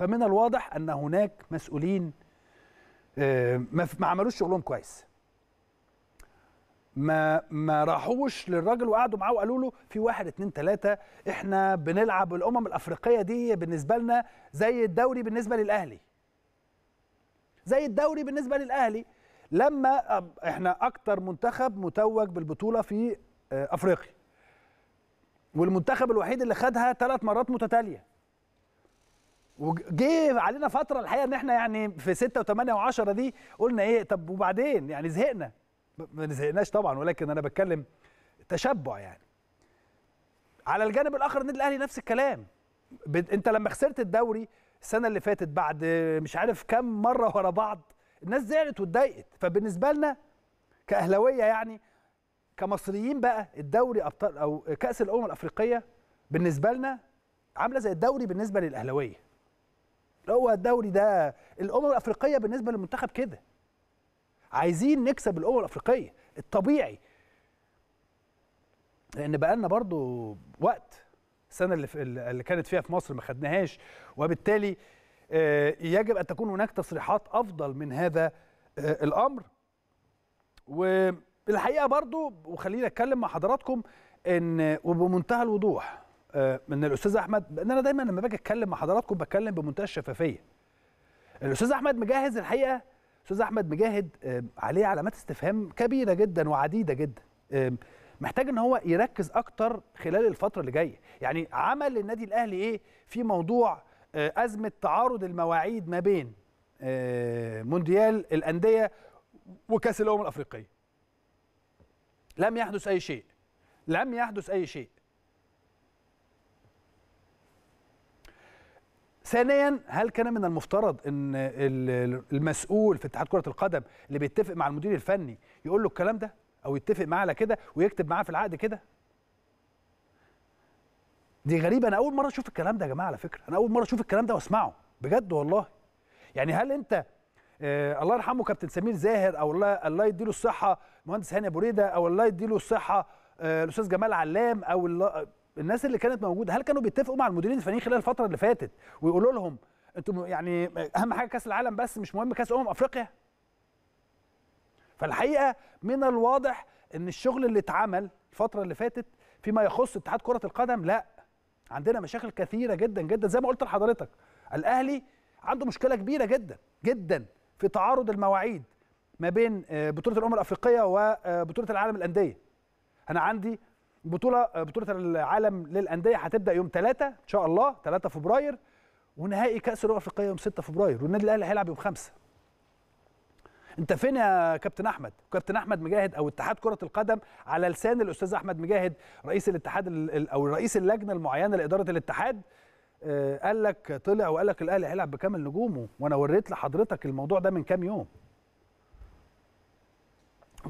فمن الواضح ان هناك مسؤولين آه، ما عملوش شغلهم كويس ما ما راحوش للراجل وقعدوا معاه وقالوا له في واحد اتنين تلاته احنا بنلعب الامم الافريقيه دي بالنسبه لنا زي الدوري بالنسبه للاهلي. زي الدوري بالنسبه للاهلي لما آه، احنا اكتر منتخب متوج بالبطوله في آه، افريقيا. والمنتخب الوحيد اللي خدها ثلاث مرات متتاليه. وجه علينا فتره الحقيقه ان احنا يعني في 6 و8 و10 دي قلنا ايه طب وبعدين يعني زهقنا ما زهقناش طبعا ولكن انا بتكلم تشبع يعني على الجانب الاخر النادي الاهلي نفس الكلام انت لما خسرت الدوري السنه اللي فاتت بعد مش عارف كم مره ورا بعض الناس زعلت واتضايقت فبالنسبه لنا كاهلاويه يعني كمصريين بقى الدوري ابطال او كاس الامم الافريقيه بالنسبه لنا عامله زي الدوري بالنسبه للاهلاويه هو الدوري ده الامم الافريقيه بالنسبه للمنتخب كده عايزين نكسب الامم الافريقيه الطبيعي لان بقى لنا برضو وقت السنه اللي, اللي كانت فيها في مصر ما خدناهاش وبالتالي آه، يجب ان تكون هناك تصريحات افضل من هذا آه، الامر والحقيقه برضو وخليني اتكلم مع حضراتكم ان وبمنتهى الوضوح من آه، الاستاذ احمد ان انا دايما لما باجي اتكلم مع حضراتكم بتكلم بمنتهى الشفافيه الاستاذ احمد مجهز الحقيقه استاذ احمد مجاهد آه، عليه علامات استفهام كبيره جدا وعديده جدا محتاج ان هو يركز اكتر خلال الفتره اللي جايه يعني عمل النادي الاهلي ايه في موضوع آه، ازمه تعارض المواعيد ما بين مونديال الانديه وكاس الامم الافريقيه لم يحدث اي شيء لم يحدث اي شيء ثانيا هل كان من المفترض ان المسؤول في اتحاد كره القدم اللي بيتفق مع المدير الفني يقول له الكلام ده او يتفق معاه على كده ويكتب معاه في العقد كده دي غريبه انا اول مره اشوف الكلام ده يا جماعه على فكره انا اول مره اشوف الكلام ده واسمعه بجد والله يعني هل انت آه الله يرحمه كابتن سمير زاهر او الله الله يديله الصحه المهندس هاني ابو ريده او الله يديله الصحه آه الاستاذ جمال علام او الله الناس اللي كانت موجوده هل كانوا بيتفقوا مع المديرين الفنيين خلال الفتره اللي فاتت ويقولوا لهم انتم يعني اهم حاجه كاس العالم بس مش مهم كاس امم افريقيا فالحقيقه من الواضح ان الشغل اللي اتعمل الفتره اللي فاتت فيما يخص اتحاد كره القدم لا عندنا مشاكل كثيره جدا جدا زي ما قلت لحضرتك الاهلي عنده مشكله كبيره جدا جدا في تعارض المواعيد ما بين آه، بطوله الامم الافريقيه وبطوله آه، العالم الانديه انا عندي بطوله بطوله العالم للانديه هتبدا يوم 3 ان شاء الله 3 فبراير ونهائي كاس الامم الافريقيه يوم 6 فبراير والنادي الاهلي هيلعب يوم 5 انت فين يا كابتن احمد كابتن احمد مجاهد او اتحاد كره القدم على لسان الاستاذ احمد مجاهد رئيس الاتحاد او رئيس اللجنه المعينه لاداره الاتحاد آه، قال لك طلع وقال لك الاهلي هيلعب بكامل نجومه وانا وريت لحضرتك الموضوع ده من كام يوم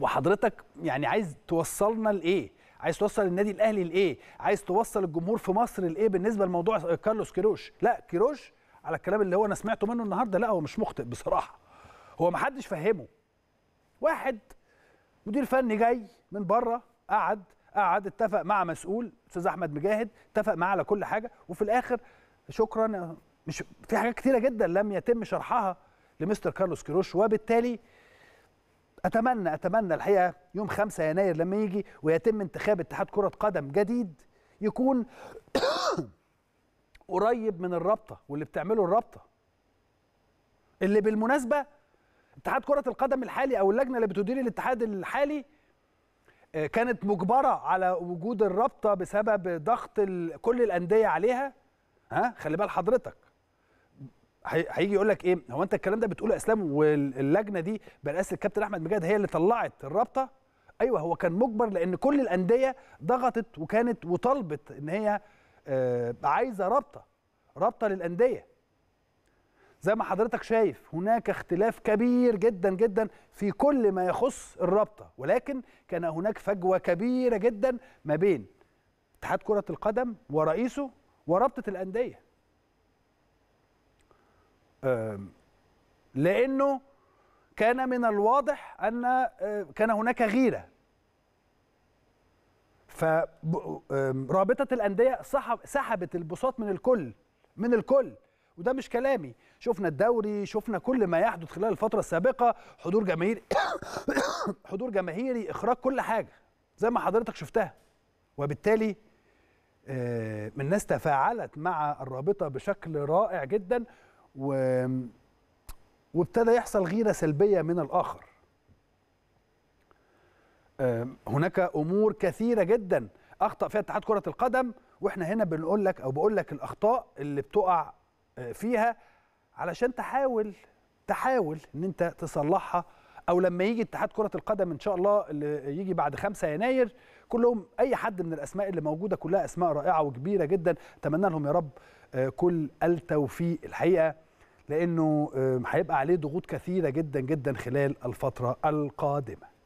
وحضرتك يعني عايز توصلنا لايه عايز توصل النادي الاهلي لايه عايز توصل الجمهور في مصر لايه بالنسبه لموضوع كارلوس كيروش لا كيروش على الكلام اللي هو انا سمعته منه النهارده لا هو مش مخطئ بصراحه هو ما حدش فهمه واحد مدير فني جاي من بره قعد قعد اتفق مع مسؤول استاذ احمد مجاهد اتفق معاه على كل حاجه وفي الاخر شكرا مش في حاجات كتيره جدا لم يتم شرحها لمستر كارلوس كيروش وبالتالي اتمنى اتمنى الحقيقه يوم 5 يناير لما يجي ويتم انتخاب اتحاد كره قدم جديد يكون قريب من الرابطه واللي بتعمله الرابطه اللي بالمناسبه اتحاد كره القدم الحالي او اللجنه اللي بتدير الاتحاد الحالي آه، كانت مجبره على وجود الرابطه بسبب ضغط كل الانديه عليها ها خلي بال حضرتك هيجي يقول لك ايه هو انت الكلام ده بتقوله يا اسلام واللجنه دي برئاسه الكابتن احمد مجاهد هي اللي طلعت الرابطه ايوه هو كان مجبر لان كل الانديه ضغطت وكانت وطلبت ان هي آه، عايزه رابطه رابطه للانديه زي ما حضرتك شايف هناك اختلاف كبير جدا جدا في كل ما يخص الرابطه ولكن كان هناك فجوه كبيره جدا ما بين اتحاد كره القدم ورئيسه ورابطه الانديه لانه كان من الواضح ان كان هناك غيره فرابطه الانديه سحبت البساط من الكل من الكل وده مش كلامي شفنا الدوري شفنا كل ما يحدث خلال الفتره السابقه حضور جماهيري حضور جماهيري اخراج كل حاجه زي ما حضرتك شفتها وبالتالي الناس تفاعلت مع الرابطه بشكل رائع جدا و... وابتدى يحصل غيرة سلبية من الآخر هناك أمور كثيرة جدا أخطأ فيها اتحاد كرة القدم وإحنا هنا بنقول لك أو بقول لك الأخطاء اللي بتقع آه، فيها علشان تحاول تحاول إن أنت تصلحها او لما يجي اتحاد كره القدم ان شاء الله اللي يجي بعد 5 يناير كلهم اي حد من الاسماء اللي موجوده كلها اسماء رائعه وكبيره جدا اتمنى لهم يا رب آه، كل التوفيق الحقيقه لانه آه، هيبقى عليه ضغوط كثيره جدا جدا خلال الفتره القادمه